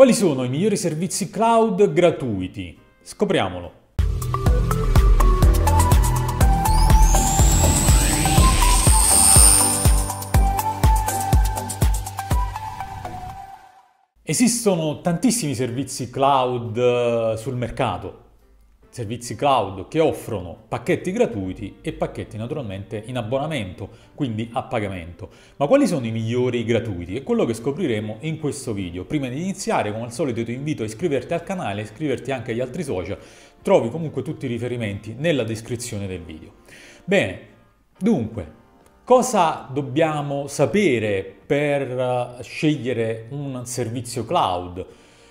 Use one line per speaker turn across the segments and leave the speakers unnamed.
Quali sono i migliori servizi cloud gratuiti? Scopriamolo! Esistono tantissimi servizi cloud eh, sul mercato, servizi cloud che offrono pacchetti gratuiti e pacchetti naturalmente in abbonamento, quindi a pagamento. Ma quali sono i migliori gratuiti? È quello che scopriremo in questo video. Prima di iniziare, come al solito ti invito a iscriverti al canale e iscriverti anche agli altri social. Trovi comunque tutti i riferimenti nella descrizione del video. Bene, dunque, Cosa dobbiamo sapere per eh, scegliere un servizio cloud?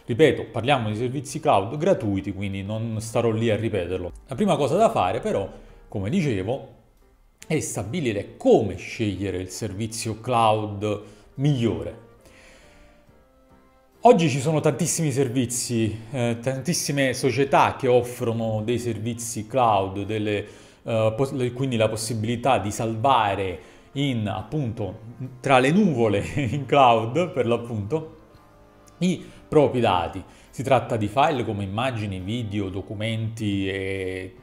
Ripeto, parliamo di servizi cloud gratuiti, quindi non starò lì a ripeterlo. La prima cosa da fare però, come dicevo, è stabilire come scegliere il servizio cloud migliore. Oggi ci sono tantissimi servizi, eh, tantissime società che offrono dei servizi cloud, delle, eh, quindi la possibilità di salvare in appunto tra le nuvole in cloud per l'appunto i propri dati. Si tratta di file come immagini, video, documenti e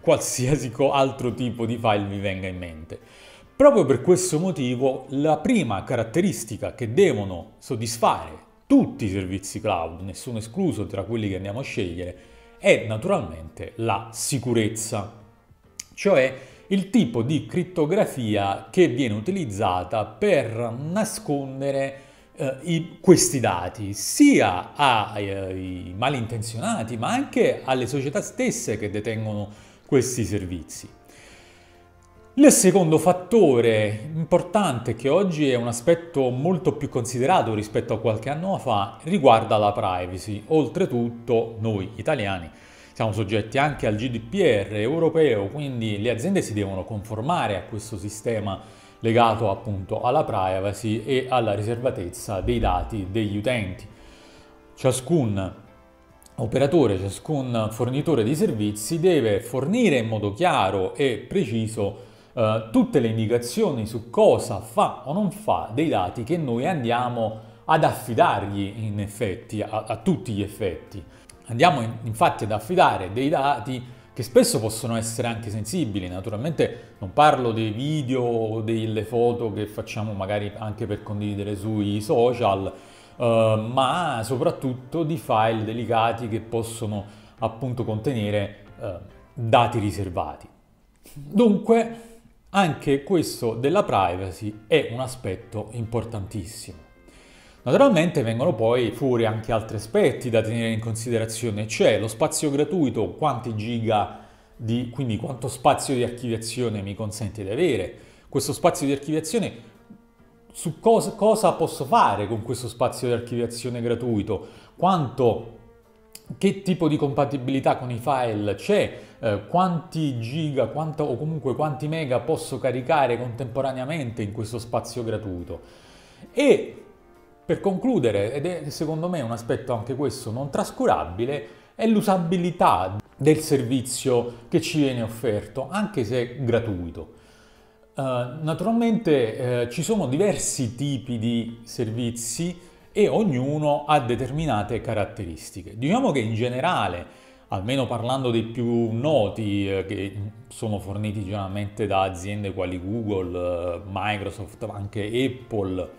qualsiasi altro tipo di file vi venga in mente. Proprio per questo motivo la prima caratteristica che devono soddisfare tutti i servizi cloud, nessuno escluso tra quelli che andiamo a scegliere, è naturalmente la sicurezza, cioè il tipo di criptografia che viene utilizzata per nascondere eh, i, questi dati sia ai eh, malintenzionati ma anche alle società stesse che detengono questi servizi. Il secondo fattore importante che oggi è un aspetto molto più considerato rispetto a qualche anno fa riguarda la privacy. Oltretutto noi italiani siamo soggetti anche al GDPR europeo, quindi le aziende si devono conformare a questo sistema legato appunto alla privacy e alla riservatezza dei dati degli utenti. Ciascun operatore, ciascun fornitore di servizi deve fornire in modo chiaro e preciso eh, tutte le indicazioni su cosa fa o non fa dei dati che noi andiamo ad affidargli in effetti, a, a tutti gli effetti. Andiamo in, infatti ad affidare dei dati che spesso possono essere anche sensibili. Naturalmente non parlo dei video o delle foto che facciamo magari anche per condividere sui social, eh, ma soprattutto di file delicati che possono appunto contenere eh, dati riservati. Dunque, anche questo della privacy è un aspetto importantissimo. Naturalmente vengono poi fuori anche altri aspetti da tenere in considerazione, cioè lo spazio gratuito, quanti giga di, quindi quanto spazio di archiviazione mi consente di avere. Questo spazio di archiviazione su cosa, cosa posso fare con questo spazio di archiviazione gratuito, quanto che tipo di compatibilità con i file c'è, eh, quanti giga quanto, o comunque quanti mega posso caricare contemporaneamente in questo spazio gratuito. E per concludere, ed è secondo me un aspetto anche questo non trascurabile, è l'usabilità del servizio che ci viene offerto, anche se gratuito. Uh, naturalmente uh, ci sono diversi tipi di servizi e ognuno ha determinate caratteristiche. Diciamo che in generale, almeno parlando dei più noti eh, che sono forniti generalmente da aziende quali Google, eh, Microsoft, anche Apple,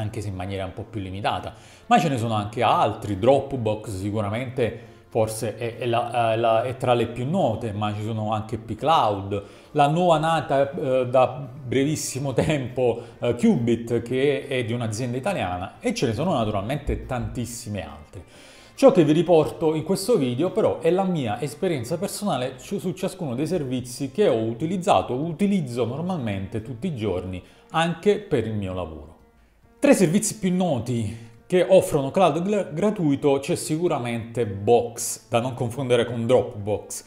anche se in maniera un po' più limitata. Ma ce ne sono anche altri, Dropbox sicuramente forse è, è, la, è, eh, la, è tra le più note, ma ci sono anche P-Cloud, la nuova nata eh, da brevissimo tempo eh, Qubit che è di un'azienda italiana e ce ne sono naturalmente tantissime altre. Ciò che vi riporto in questo video però è la mia esperienza personale su ciascuno dei servizi che ho utilizzato, utilizzo normalmente tutti i giorni anche per il mio lavoro. Tra i servizi più noti che offrono cloud gratuito c'è sicuramente Box, da non confondere con Dropbox.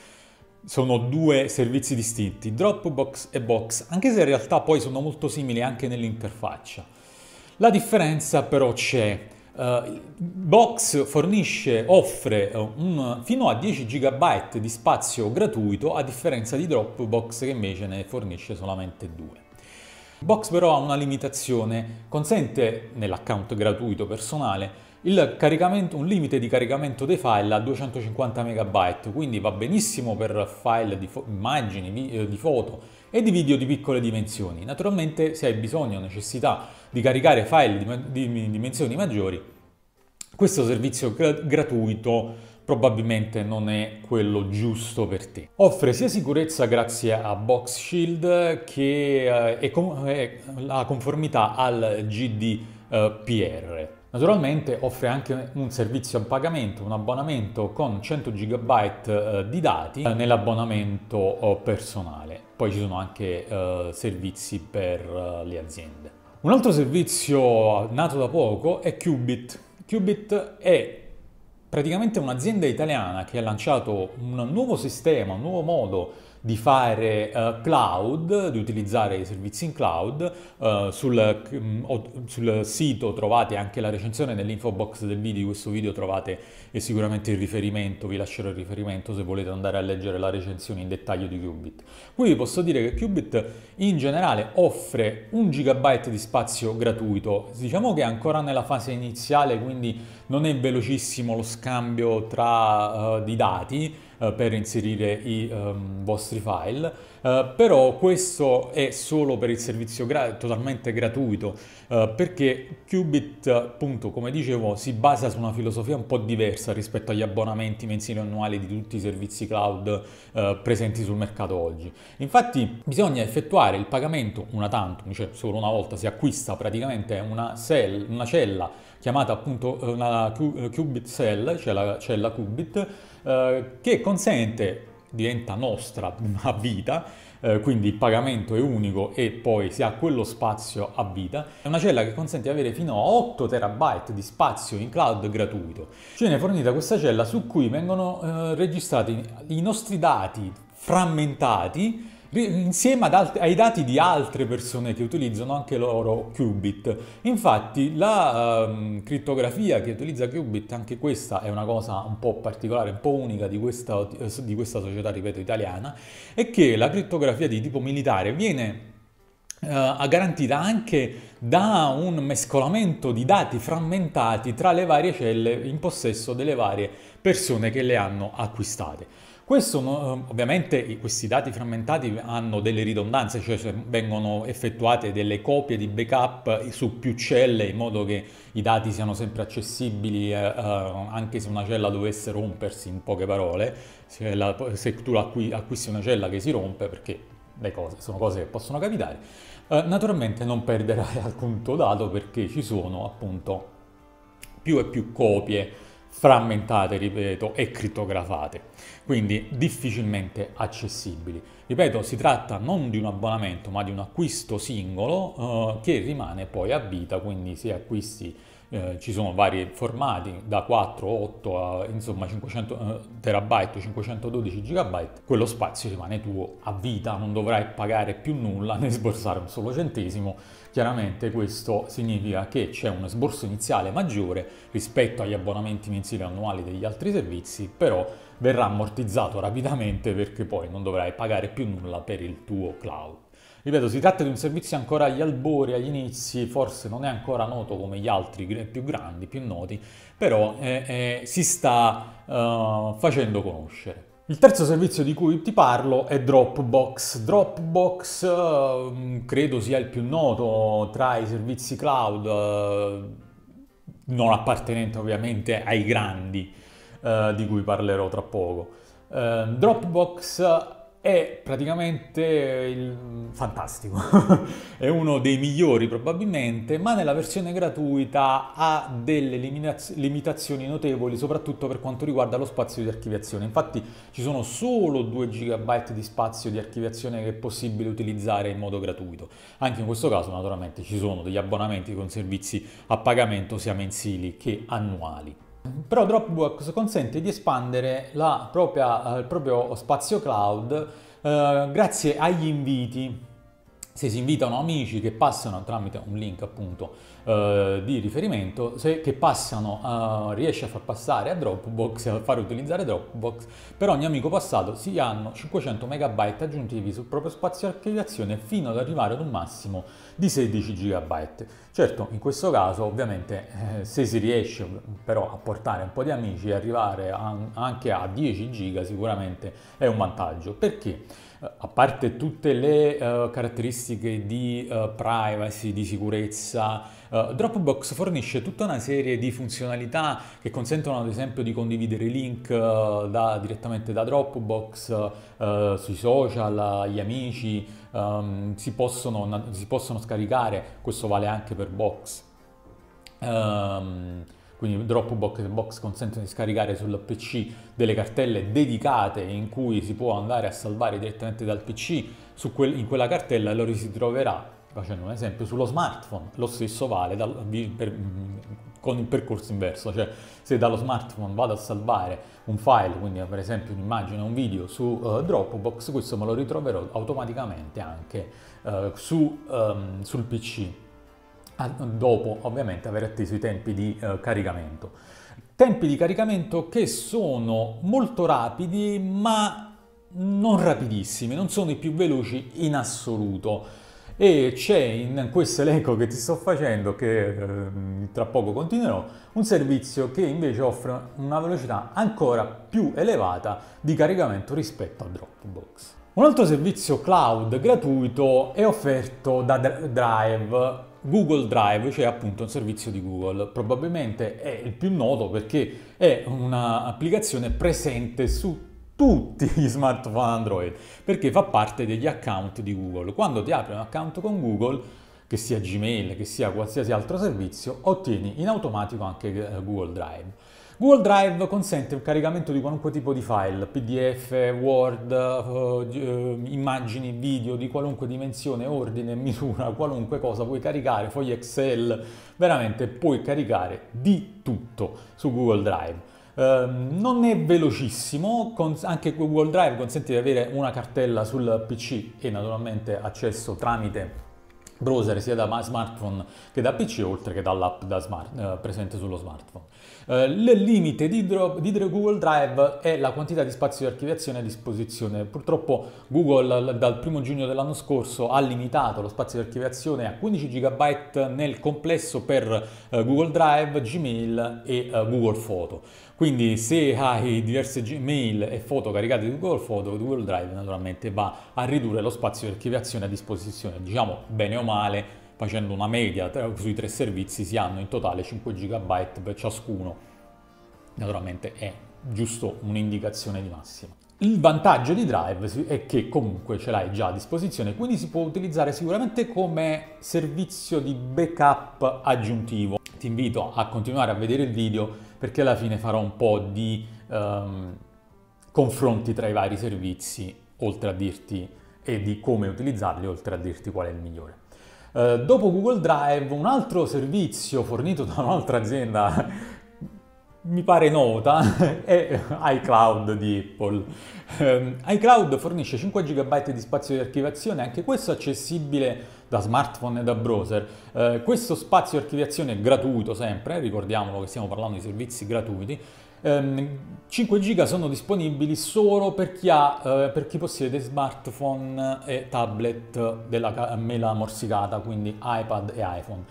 Sono due servizi distinti, Dropbox e Box, anche se in realtà poi sono molto simili anche nell'interfaccia. La differenza però c'è. Eh, Box fornisce, offre eh, un, fino a 10 GB di spazio gratuito, a differenza di Dropbox che invece ne fornisce solamente 2. Box però ha una limitazione, consente nell'account gratuito personale un limite di caricamento dei file a 250 MB, quindi va benissimo per file di immagini, eh, di foto e di video di piccole dimensioni. Naturalmente se hai bisogno o necessità di caricare file di, di dimensioni maggiori, questo servizio gratuito probabilmente non è quello giusto per te. Offre sia sicurezza grazie a Box Shield che eh, con- eh, la conformità al GDPR. Eh, Naturalmente offre anche un servizio a pagamento, un abbonamento con 100 GB eh, di dati eh, nell'abbonamento personale. Poi ci sono anche servizi per le aziende. Un altro servizio nato da poco è Qubit. Qubit è praticamente un'azienda italiana che ha lanciato un nuovo sistema, un nuovo modo di fare uh, cloud, di utilizzare i servizi in cloud. Uh, sul, um, sul, sito trovate anche la recensione nell'info box del video di questo video, trovate sicuramente il riferimento, vi lascerò il riferimento se volete andare a leggere la recensione in dettaglio di Qubit. Qui vi posso dire che Qubit in generale offre un gigabyte di spazio gratuito, diciamo che è ancora nella fase iniziale, quindi non è velocissimo lo scambio tra, uh, di dati, eh, per inserire i um, vostri file, eh, però questo è solo per il servizio gra totalmente gratuito eh, perché Qubit, appunto, come dicevo, si basa su una filosofia un po' diversa rispetto agli abbonamenti mensili o annuali di tutti i servizi cloud eh, presenti sul mercato oggi. Infatti bisogna effettuare il pagamento una tantum, cioè solo una volta si acquista praticamente una, una cella chiamata appunto eh, una eh, qubit cell, cioè la cella qubit, eh, che consente, diventa nostra a vita, eh, quindi il pagamento è unico e poi si ha quello spazio a vita. È una cella che consente di avere fino a 8 terabyte di spazio in cloud gratuito. Ci viene fornita questa cella su cui vengono eh, registrati i nostri dati frammentati insieme alt- ai dati di altre persone che utilizzano anche loro qubit. Infatti la ehm, criptografia che utilizza qubit, anche questa è una cosa un po' particolare, un po' unica di questa, eh, di questa società, ripeto, italiana, è che la crittografia di tipo militare viene eh, garantita anche da un mescolamento di dati frammentati tra le varie celle in possesso delle varie persone che le hanno acquistate. Questo, ehm, ovviamente questi dati frammentati hanno delle ridondanze, cioè vengono effettuate delle copie di backup su più celle in modo che i dati siano sempre accessibili eh, eh, anche se una cella dovesse rompersi, in poche parole, se, la, se tu acqui, acquisti una cella che si rompe perché le cose sono cose che possono capitare. Eh, naturalmente non perderai alcun tuo dato perché ci sono appunto più e più copie frammentate, ripeto, e crittografate, quindi difficilmente accessibili. Ripeto, si tratta non di un abbonamento, ma di un acquisto singolo eh, che rimane poi a vita, quindi se acquisti eh, ci sono vari formati da 4, 8 a insomma 500 eh, terabyte, 512 gigabyte, quello spazio rimane tuo a vita, non dovrai pagare più nulla né sborsare un solo centesimo. Chiaramente questo significa che c'è un sborso iniziale maggiore rispetto agli abbonamenti mensili annuali degli altri servizi, però verrà ammortizzato rapidamente perché poi non dovrai pagare più nulla per il tuo cloud. Ripeto, si tratta di un servizio ancora agli albori, agli inizi, forse non è ancora noto come gli altri più grandi, più noti, però eh, eh, si sta eh, facendo conoscere. Il terzo servizio di cui ti parlo è Dropbox. Dropbox ehm, credo sia il più noto tra i servizi cloud, eh, non appartenente ovviamente ai grandi eh, di cui parlerò tra poco. Eh, Dropbox è praticamente il... fantastico, è uno dei migliori probabilmente, ma nella versione gratuita ha delle limitaz- limitazioni notevoli, soprattutto per quanto riguarda lo spazio di archiviazione. Infatti ci sono solo 2 GB di spazio di archiviazione che è possibile utilizzare in modo gratuito. Anche in questo caso naturalmente ci sono degli abbonamenti con servizi a pagamento sia mensili che annuali. Però Dropbox consente di espandere propria, il proprio spazio cloud eh, grazie agli inviti se si invitano amici che passano tramite un link appunto eh, di riferimento, se, che passano, eh, riesce a far passare a Dropbox, a far utilizzare Dropbox, per ogni amico passato si hanno 500 MB aggiuntivi sul proprio spazio di archiviazione fino ad arrivare ad un massimo di 16 GB. Certo, in questo caso ovviamente eh, se si riesce però a portare un po' di amici e arrivare a, anche a 10 GB sicuramente è un vantaggio. Perché? Eh, a parte tutte le uh, caratteristiche di uh, privacy, di sicurezza, uh, Dropbox fornisce tutta una serie di funzionalità che consentono ad esempio di condividere link da, direttamente da Dropbox sui social, agli amici, um, si, possono, si, possono, scaricare, questo vale anche per Box. Um, quindi Dropbox Box consente di scaricare sul PC delle cartelle dedicate in cui si può andare a salvare direttamente dal PC quel, in quella cartella e lo si troverà facendo un esempio sullo smartphone lo stesso vale da, per, con il percorso inverso cioè se dallo smartphone vado a salvare un file quindi per esempio un'immagine o un video su uh, Dropbox questo me lo ritroverò automaticamente anche uh, su, um, sul PC Ah, dopo ovviamente aver atteso i tempi di eh, caricamento. Tempi di caricamento che sono molto rapidi ma non rapidissimi, non sono i più veloci in assoluto. E c'è in questo elenco che ti sto facendo, che eh, tra poco continuerò, un servizio che invece offre una velocità ancora più elevata di caricamento rispetto a Dropbox. Un altro servizio cloud gratuito è offerto da Drive Google Drive, cioè appunto un servizio di Google, probabilmente è il più noto perché è un'applicazione presente su tutti gli smartphone Android perché fa parte degli account di Google. Quando ti apri un account con Google, che sia Gmail, che sia qualsiasi altro servizio, ottieni in automatico anche eh, Google Drive. Google Drive consente il caricamento di qualunque tipo di file, PDF, Word, eh, eh, immagini, video di qualunque dimensione, ordine, misura, qualunque cosa puoi caricare, fogli Excel, veramente puoi caricare di tutto su Google Drive. Eh, non è velocissimo, anche Google Drive consente di avere una cartella sul PC e naturalmente accesso tramite browser sia da smartphone che da PC oltre che dall'app da smart, eh, presente sullo smartphone. Eh, il limite di, Dro di Google Drive è la quantità di spazio di archiviazione a disposizione. Purtroppo Google dal 1 giugno dell'anno scorso ha limitato lo spazio di archiviazione a 15 GB nel complesso per eh, Google Drive, Gmail e eh, Google Photo. Quindi se hai diverse mail e foto caricate su Google Photo, Google Drive naturalmente va a ridurre lo spazio di archiviazione a disposizione. Diciamo bene o male, facendo una media tra, sui tre servizi si hanno in totale 5 GB per ciascuno. Naturalmente è giusto un'indicazione di massima. Il vantaggio di Drive è che comunque ce l'hai già a disposizione, quindi si può utilizzare sicuramente come servizio di backup aggiuntivo. Ti invito a continuare a vedere il video perché alla fine farò un po' di um, confronti tra i vari servizi, oltre a dirti e di come utilizzarli, oltre a dirti qual è il migliore. Uh, dopo Google Drive, un altro servizio fornito da un'altra azienda mi pare nota è iCloud di Apple. Um, iCloud fornisce 5 GB di spazio di archiviazione, anche questo accessibile da smartphone e da browser. Eh, questo spazio di archiviazione è gratuito sempre, ricordiamolo che stiamo parlando di servizi gratuiti. Eh, 5 GB sono disponibili solo per chi, ha, eh, per chi possiede smartphone e tablet della mela morsicata, quindi iPad e iPhone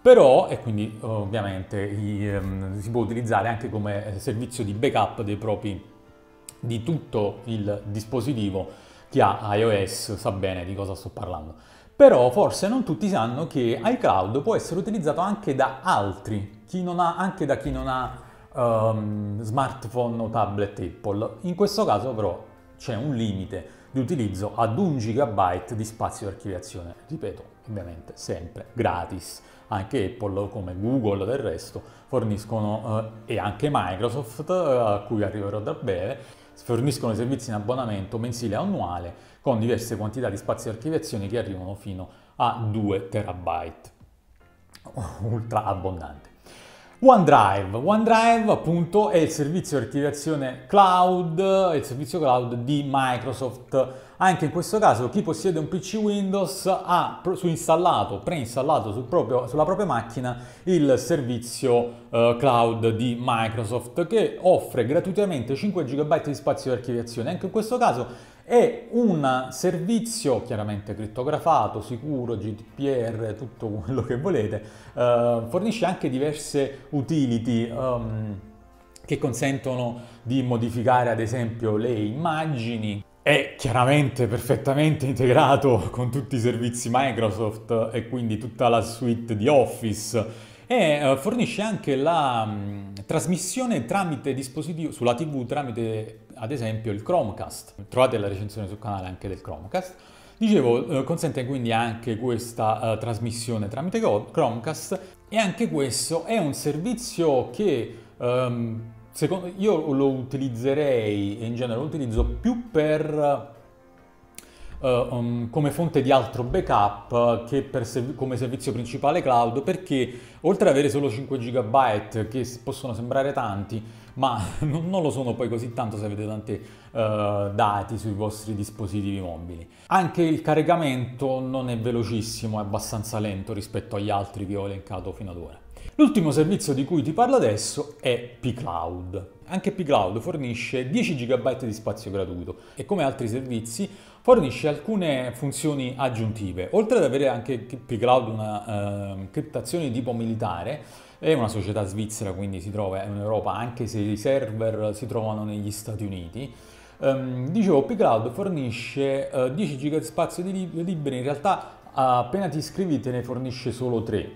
però, e quindi ovviamente i, um, si può utilizzare anche come eh, servizio di backup dei propri, di tutto il dispositivo. Chi ha iOS sa bene di cosa sto parlando. Però forse non tutti sanno che iCloud può essere utilizzato anche da altri, ha, anche da chi non ha um, smartphone o tablet Apple. In questo caso però c'è un limite di utilizzo ad un gigabyte di spazio di archiviazione. Ripeto, ovviamente sempre gratis. Anche Apple, come Google del resto, forniscono eh, e anche Microsoft, eh, a cui arriverò da breve, forniscono i servizi in abbonamento mensile e annuale con diverse quantità di spazi di archiviazione che arrivano fino a 2 terabyte, ultra abbondante. OneDrive. OneDrive appunto è il servizio di archiviazione cloud, il servizio cloud di Microsoft. Anche in questo caso chi possiede un PC Windows ha installato, preinstallato sul proprio, sulla propria macchina il servizio eh, cloud di Microsoft che offre gratuitamente 5 GB di spazio di archiviazione. Anche in questo caso è un servizio chiaramente crittografato, sicuro, GDPR, tutto quello che volete, eh, fornisce anche diverse utility. Um, che consentono di modificare ad esempio le immagini, è chiaramente perfettamente integrato con tutti i servizi Microsoft e quindi tutta la suite di Office e eh, fornisce anche la mh, mm, trasmissione tramite dispositivo sulla TV tramite ad esempio il Chromecast. Trovate la recensione sul canale anche del Chromecast. Dicevo, eh, consente quindi anche questa uh, trasmissione tramite Chromecast e anche questo è un servizio che um, secondo, io lo utilizzerei in genere lo utilizzo più per eh, um, come fonte di altro backup che serv- come servizio principale cloud perché oltre ad avere solo 5 GB che possono sembrare tanti ma non, non lo sono poi così tanto se avete tanti uh, eh, dati sui vostri dispositivi mobili. Anche il caricamento non è velocissimo, è abbastanza lento rispetto agli altri che ho elencato fino ad ora. L'ultimo servizio di cui ti parlo adesso è pCloud anche pCloud fornisce 10 GB di spazio gratuito e come altri servizi fornisce alcune funzioni aggiuntive. Oltre ad avere anche pCloud una eh, criptazione di tipo militare, è una società svizzera quindi si trova in Europa anche se i server si trovano negli Stati Uniti, Um, dicevo, pCloud fornisce uh, 10 GB di spazio di lib libero, in realtà appena ti iscrivi te ne fornisce solo 3.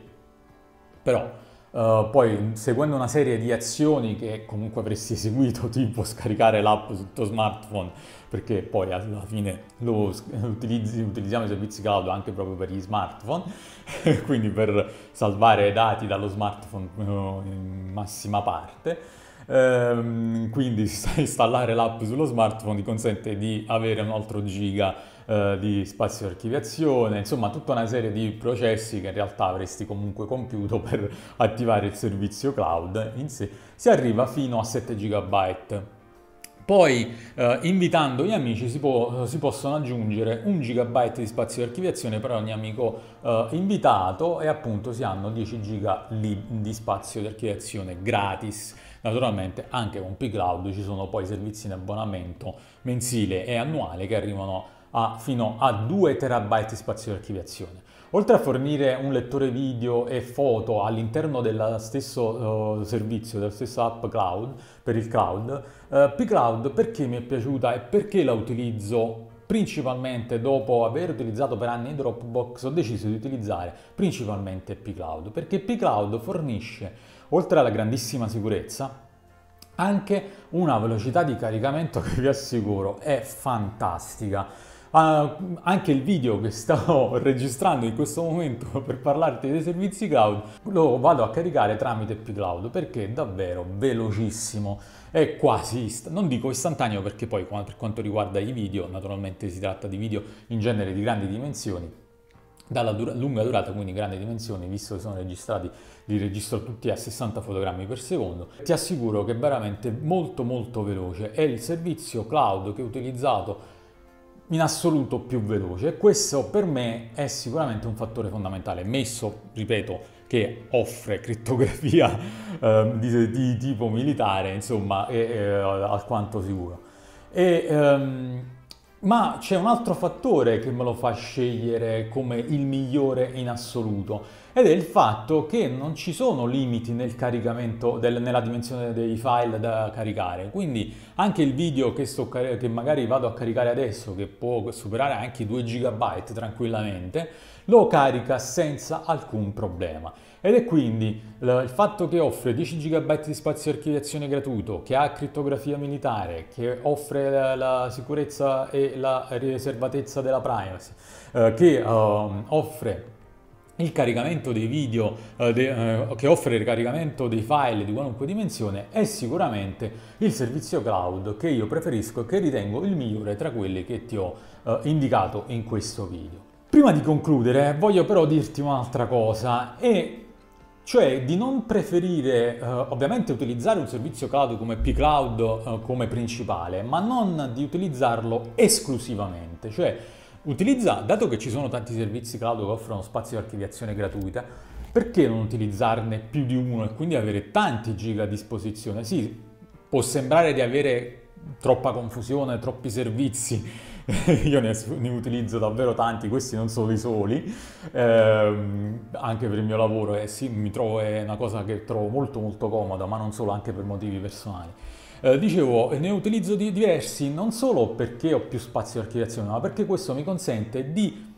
Però eh, poi seguendo una serie di azioni che comunque avresti eseguito, tipo scaricare l'app sul tuo smartphone, perché poi alla fine utilizzi, utilizziamo i servizi cloud anche proprio per gli smartphone, quindi per salvare dati dallo smartphone eh, in massima parte. Ehm, quindi installare l'app sullo smartphone ti consente di avere un altro giga eh, di spazio di archiviazione, insomma tutta una serie di processi che in realtà avresti comunque compiuto per attivare il servizio cloud in sé, si arriva fino a 7 GB. Poi eh, invitando gli amici si, può, si, possono aggiungere un gigabyte di spazio di archiviazione per ogni amico eh, invitato e appunto si hanno 10 giga di spazio di archiviazione gratis. Naturalmente anche con P-Cloud ci sono poi servizi in abbonamento mensile e annuale che arrivano a ha fino a 2 terabyte di spazio di archiviazione. Oltre a fornire un lettore video e foto all'interno dello stesso eh, servizio, della stessa app cloud, per il cloud, uh, pCloud perché mi è piaciuta e perché la utilizzo principalmente dopo aver utilizzato per anni Dropbox ho deciso di utilizzare principalmente pCloud perché pCloud fornisce, oltre alla grandissima sicurezza, anche una velocità di caricamento che vi assicuro è fantastica Uh, anche il video che sto registrando in questo momento per parlarti dei servizi cloud lo vado a caricare tramite più cloud perché è davvero velocissimo è quasi ist- non dico istantaneo perché poi per quanto riguarda i video naturalmente si tratta di video in genere di grandi dimensioni dalla dura- lunga durata, quindi grandi dimensioni, visto che sono registrati, li registro tutti a 60 fotogrammi per secondo, ti assicuro che è veramente molto molto veloce. È il servizio cloud che ho utilizzato in assoluto più veloce e questo per me è sicuramente un fattore fondamentale, messo, ripeto, che offre crittografia eh, di, di, tipo militare, insomma, è, è alquanto sicuro. E, ehm, ma c'è un altro fattore che me lo fa scegliere come il migliore in assoluto ed è il fatto che non ci sono limiti nel caricamento, del, nella dimensione dei file da caricare, quindi anche il video che, sto, che magari vado a caricare adesso, che può superare anche i 2 GB tranquillamente, lo carica senza alcun problema. Ed è quindi il fatto che offre 10 GB di spazio di archiviazione gratuito, che ha criptografia militare, che offre la, la sicurezza e la riservatezza della privacy, eh, che um, offre il caricamento dei video eh, de, eh, che offre il caricamento dei file di qualunque dimensione è sicuramente il servizio cloud che io preferisco e che ritengo il migliore tra quelli che ti ho eh, indicato in questo video. Prima di concludere voglio però dirti un'altra cosa e cioè di non preferire eh, ovviamente utilizzare un servizio cloud come pCloud eh, come principale, ma non di utilizzarlo esclusivamente, cioè utilizza, dato che ci sono tanti servizi cloud che offrono spazio di archiviazione gratuita, perché non utilizzarne più di uno e quindi avere tanti giga a disposizione? Sì, può sembrare di avere troppa confusione, troppi servizi, io ne, ne, utilizzo davvero tanti, questi non sono i soli, eh, anche per il mio lavoro eh, sì, trovo, è una cosa che trovo molto molto comoda, ma non solo, anche per motivi personali. Eh, dicevo, ne utilizzo di diversi non solo perché ho più spazio di archiviazione, ma perché questo mi consente di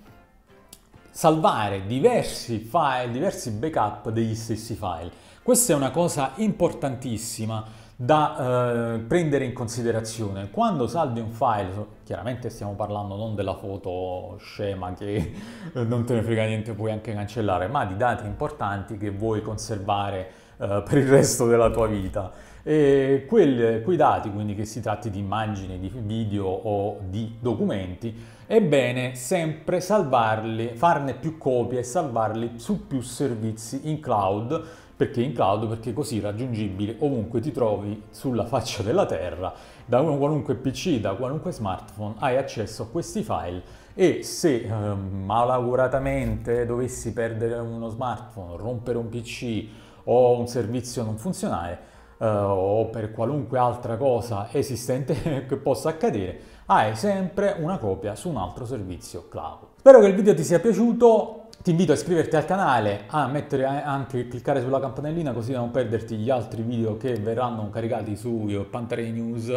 salvare diversi file, diversi backup degli stessi file. Questa è una cosa importantissima da eh, prendere in considerazione. Quando salvi un file, chiaramente stiamo parlando non della foto scema che non te ne frega niente, puoi anche cancellare, ma di dati importanti che vuoi conservare eh, per il resto della tua vita. E quel, quei dati, quindi che si tratti di immagini, di video o di documenti, è bene sempre salvarli, farne più copie e salvarli su più servizi in cloud perché in cloud? Perché così raggiungibile ovunque ti trovi sulla faccia della terra, da qualunque PC, da qualunque smartphone, hai accesso a questi file e se eh, malauguratamente dovessi perdere uno smartphone, rompere un PC o un servizio non funzionare eh, o per qualunque altra cosa esistente che possa accadere, hai sempre una copia su un altro servizio cloud. Spero che il video ti sia piaciuto, ti invito a iscriverti al canale, a mettere anche cliccare sulla campanellina così da non perderti gli altri video che verranno caricati su Pantarei News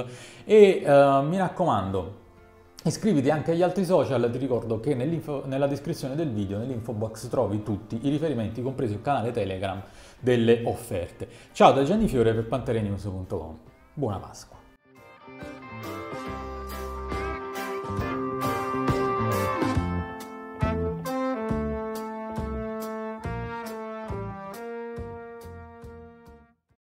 e eh, mi raccomando Iscriviti anche agli altri social, ti ricordo che nella descrizione del video, nell'info box, trovi tutti i riferimenti, compreso il canale Telegram, delle offerte. Ciao da Gianni Fiore per panterenews.com. Buona Pasqua!